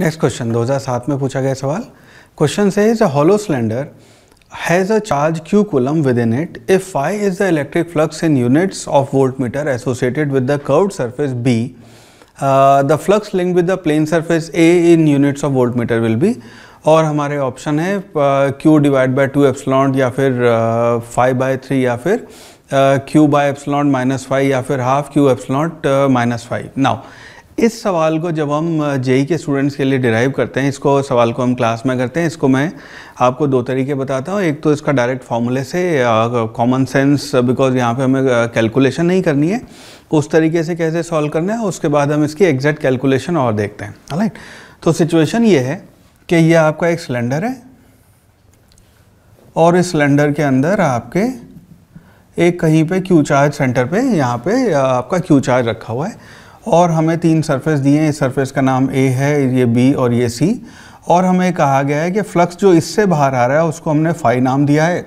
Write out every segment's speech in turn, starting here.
next question दो सात में पूछा गया सवाल क्वेश्चन से is a hollow cylinder has a charge Q coulomb within it if phi is the electric flux in units of volt metre associated with the curved surface be the flux linked with the plane surface A in units of volt metre will be और हमारे option है Q divide by two epsilon naught या फिर five by three या फिर Q by epsilon naught minus five या फिर half Q epsilon naught minus five now इस सवाल को जब हम जेई के स्टूडेंट्स के लिए डिराइव करते हैं इसको सवाल को हम क्लास में करते हैं इसको मैं आपको दो तरीके बताता हूँ एक तो इसका डायरेक्ट फार्मूले से कॉमन सेंस बिकॉज यहाँ पे हमें कैलकुलेशन नहीं करनी है उस तरीके से कैसे सॉल्व करना है उसके बाद हम इसकी एग्जैक्ट कैलकुलेशन और देखते हैं राइट तो सिचुएशन ये है कि ये आपका एक सिलेंडर है और इस सिलेंडर के अंदर आपके एक कहीं पे क्यू चार्ज सेंटर पे यहाँ पे आपका क्यू चार्ज रखा हुआ है और हमें तीन सरफेस दिए हैं इस सरफेस का नाम ए है ये बी और ये सी और हमें कहा गया है कि फ्लक्स जो इससे बाहर आ रहा है उसको हमने फाई नाम दिया है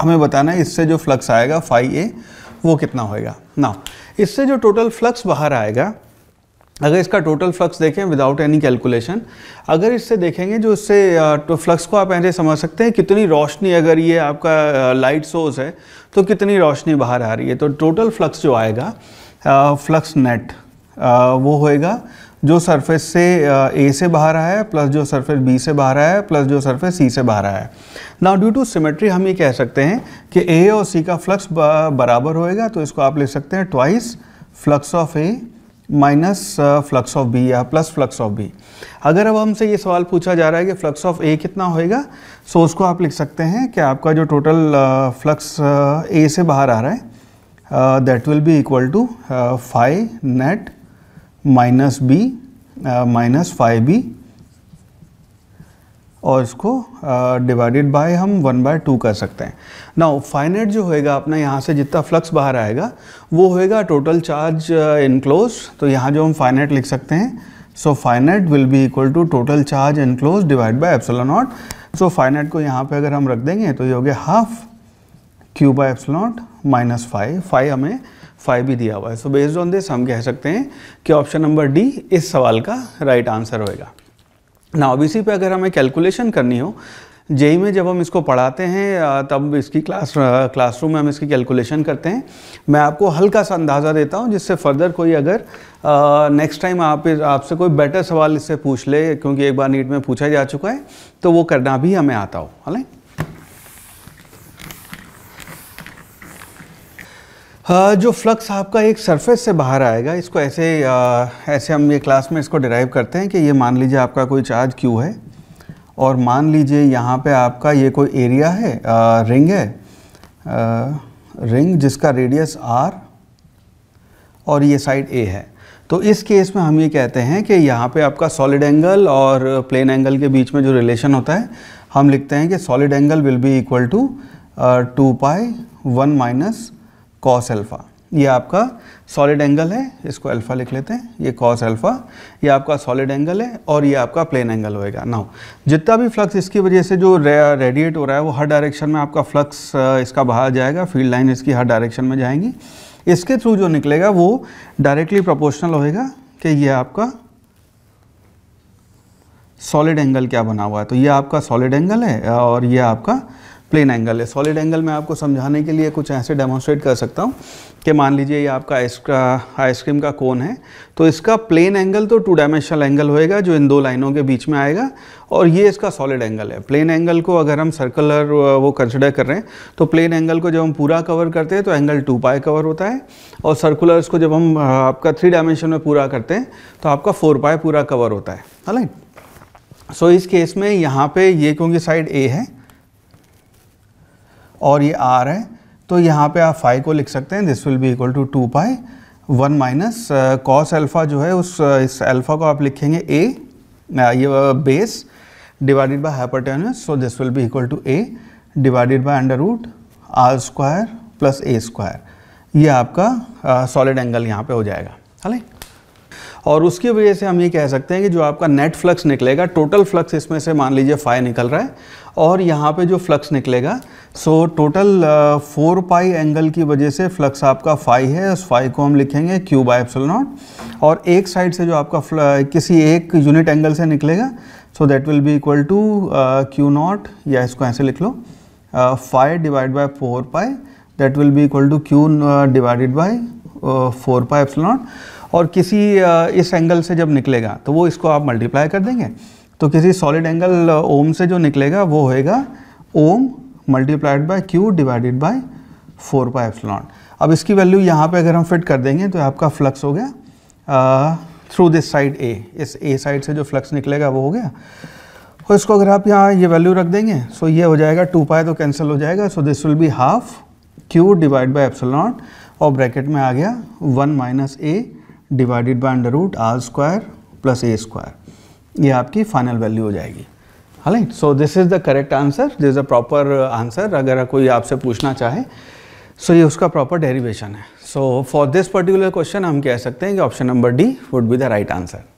हमें बताना है इससे जो फ्लक्स आएगा फाई ए वो कितना होएगा ना इससे जो टोटल फ्लक्स बाहर आएगा अगर इसका टोटल फ्लक्स देखें विदाउट एनी कैलकुलेशन अगर इससे देखेंगे जो इससे तो फ्लक्स को आप ऐसे समझ सकते हैं कितनी रोशनी अगर ये आपका लाइट सोर्स है तो कितनी रोशनी बाहर आ रही है तो टोटल फ्लक्स जो आएगा फ्लक्स नेट वो होएगा जो सरफेस से ए से बाहर आया है प्लस जो सरफेस बी से बाहर आया है प्लस जो सरफेस सी से बाहर आया है नाउ ड्यू टू सिमेट्री हम ये कह सकते हैं कि ए और सी का फ्लक्स बराबर होएगा तो इसको आप लिख सकते हैं twice flux of A minus flux of B या प्लस फ्लक्स ऑफ बी अगर अब हमसे ये सवाल पूछा जा रहा है कि फ्लक्स ऑफ ए कितना होएगा सो so उसको आप लिख सकते हैं कि आपका जो टोटल फ्लक्स ए से बाहर आ रहा है that will be equal to five net minus B minus five B और इसको डिवाइडेड uh, बाय हम वन बाय टू कर सकते हैं नाउ फाइनेट जो होएगा अपना यहाँ से जितना फ्लक्स बाहर आएगा वो होएगा टोटल चार्ज इनक्लोज तो यहाँ जो हम फाइनेट लिख सकते हैं so phi net will be equal to total charge enclose divide by epsilon naught so phi net को यहाँ पे अगर हम रख देंगे तो ये हो गया half Q by epsilon naught minus five five हमें फाइव भी दिया हुआ है सो बेस्ड ऑन दिस हम कह सकते हैं कि ऑप्शन नंबर डी इस सवाल का राइट आंसर होएगा ना ओबीसी पे अगर हमें कैलकुलेशन करनी हो जेई में जब हम इसको पढ़ाते हैं तब इसकी क्लास क्लासरूम में हम इसकी कैलकुलेशन करते हैं मैं आपको हल्का सा अंदाज़ा देता हूं जिससे फर्दर कोई अगर नेक्स्ट टाइम आप आपसे कोई बेटर सवाल इससे पूछ ले क्योंकि एक बार नीट में पूछा जा चुका है तो वो करना भी हमें आता हो हालांकि हाँ, जो फ्लक्स आपका एक सरफेस से बाहर आएगा इसको ऐसे ऐसे हम ये क्लास में इसको डिराइव करते हैं कि ये मान लीजिए आपका कोई चार्ज क्यू है और मान लीजिए यहाँ पे आपका ये कोई एरिया है आ, रिंग है आ, रिंग जिसका रेडियस आर और ये साइड ए है तो इस केस में हम ये कहते हैं कि यहाँ पे आपका सॉलिड एंगल और प्लेन एंगल के बीच में जो रिलेशन होता है हम लिखते हैं कि solid angle will be equal to two pi one minus cos alpha ये आपका सॉलिड एंगल है इसको अल्फ़ा लिख लेते हैं ये कॉस अल्फ़ा ये आपका सॉलिड एंगल है और ये आपका प्लेन एंगल होएगा नाउ जितना भी फ्लक्स इसकी वजह से जो रे, रेडिएट हो रहा है वो हर डायरेक्शन में आपका फ्लक्स इसका बाहर जाएगा फील्ड लाइन इसकी हर डायरेक्शन में जाएंगी इसके थ्रू जो निकलेगा वो डायरेक्टली प्रोपोर्शनल होएगा कि ये आपका सॉलिड एंगल क्या बना हुआ है तो ये आपका सॉलिड एंगल है और ये आपका प्लेन एंगल है सॉलिड एंगल मैं आपको समझाने के लिए कुछ ऐसे डेमोन्स्ट्रेट कर सकता हूँ कि मान लीजिए ये आपका आइसक्रीम का कोन है तो इसका प्लेन एंगल तो टू डायमेंशनल एंगल होएगा जो इन दो लाइनों के बीच में आएगा और ये इसका सॉलिड एंगल है प्लेन एंगल को अगर हम सर्कुलर वो कंसिडर कर रहे हैं तो प्लेन एंगल को जब हम पूरा कवर करते हैं तो एंगल टू पाई कवर होता है और सर्कुलर को जब हम आपका थ्री डायमेंशन में पूरा करते हैं तो आपका फोर पाई पूरा कवर होता है हालांकि सो so, इस केस में यहाँ पे ये क्योंकि साइड ए है और ये आर है तो यहाँ पे आप फाइव को लिख सकते हैं this will be equal to two pi one minus cos alpha जो है उस uh, इस अल्फ़ा को आप लिखेंगे ए uh, ये base divided by hypotenuse so this will be equal to A divided by under root R square plus A square ये आपका सॉलिड uh, एंगल यहाँ पे हो जाएगा हले और उसकी वजह से हम ये कह सकते हैं कि जो आपका नेट फ्लक्स निकलेगा टोटल फ्लक्स इसमें से मान लीजिए फाइव निकल रहा है और यहाँ पे जो फ्लक्स निकलेगा so total four pi angle की वजह से फ्लक्स आपका फाइव है उस फाइव को हम लिखेंगे क्यू बाई एप्सल नॉट और एक साइड से जो आपका uh, किसी एक यूनिट एंगल से निकलेगा so that will be equal to Q naught या इसको ऐसे लिख लो five divide by four pi that will be equal to Q divided by four pi epsilon naught और किसी इस एंगल से जब निकलेगा तो वो इसको आप मल्टीप्लाई कर देंगे तो किसी सॉलिड एंगल ओम से जो निकलेगा वो होएगा ओम multiplied by Q divided by four pi epsilon अब इसकी वैल्यू यहाँ पे अगर हम फिट कर देंगे तो आपका फ्लक्स हो गया थ्रू दिस साइड ए इस ए साइड से जो फ्लक्स निकलेगा वो हो गया और इसको अगर आप यहाँ ये वैल्यू रख देंगे सो ये हो जाएगा टू पाए तो कैंसिल हो जाएगा so this will be half Q divide by epsilon और ब्रैकेट में आ गया one minus A divided by under root R square plus A square ये आपकी फाइनल वैल्यू हो जाएगी हालांकि so this is the correct answer this is the proper answer अगर कोई आपसे पूछना चाहे सो so ये उसका प्रॉपर डेरिवेशन है so for this particular question हम कह सकते हैं कि option number D would be the right answer